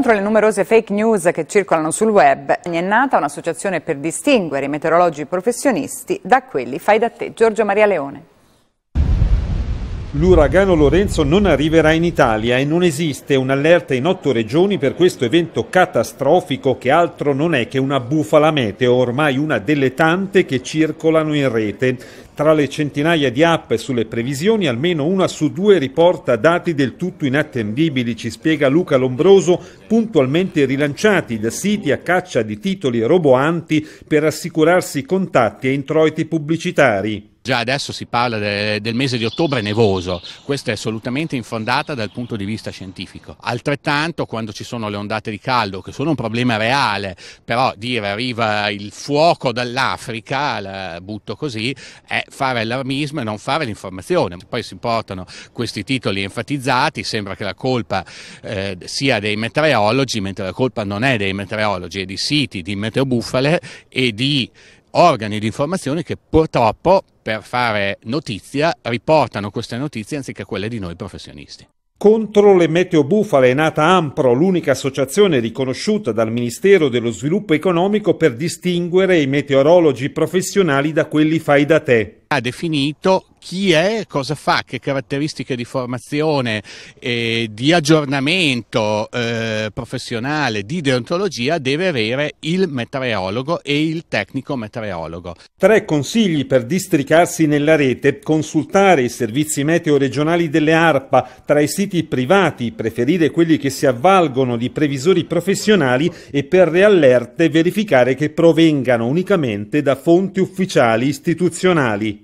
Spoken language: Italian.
Contro le numerose fake news che circolano sul web è nata un'associazione per distinguere i meteorologi professionisti da quelli fai da te. Giorgio Maria Leone. L'uragano Lorenzo non arriverà in Italia e non esiste un'allerta in otto regioni per questo evento catastrofico che altro non è che una bufala meteo, ormai una delle tante che circolano in rete. Tra le centinaia di app sulle previsioni, almeno una su due riporta dati del tutto inattendibili, ci spiega Luca Lombroso, puntualmente rilanciati da siti a caccia di titoli roboanti per assicurarsi contatti e introiti pubblicitari. Già adesso si parla de, del mese di ottobre nevoso, questa è assolutamente infondata dal punto di vista scientifico. Altrettanto quando ci sono le ondate di caldo, che sono un problema reale, però dire arriva il fuoco dall'Africa, la butto così, è fare allarmismo e non fare l'informazione. Poi si portano questi titoli enfatizzati, sembra che la colpa eh, sia dei meteorologi, mentre la colpa non è dei meteorologi, è di siti, di meteobufale e di organi di informazione che purtroppo per fare notizia riportano queste notizie anziché quelle di noi professionisti. Contro le meteobufale è nata AMPRO, l'unica associazione riconosciuta dal Ministero dello Sviluppo Economico per distinguere i meteorologi professionali da quelli fai da te ha definito chi è, cosa fa, che caratteristiche di formazione, eh, di aggiornamento eh, professionale, di deontologia deve avere il meteorologo e il tecnico meteorologo. Tre consigli per districarsi nella rete, consultare i servizi meteo regionali delle ARPA, tra i siti privati preferire quelli che si avvalgono di previsori professionali e per le allerte verificare che provengano unicamente da fonti ufficiali istituzionali.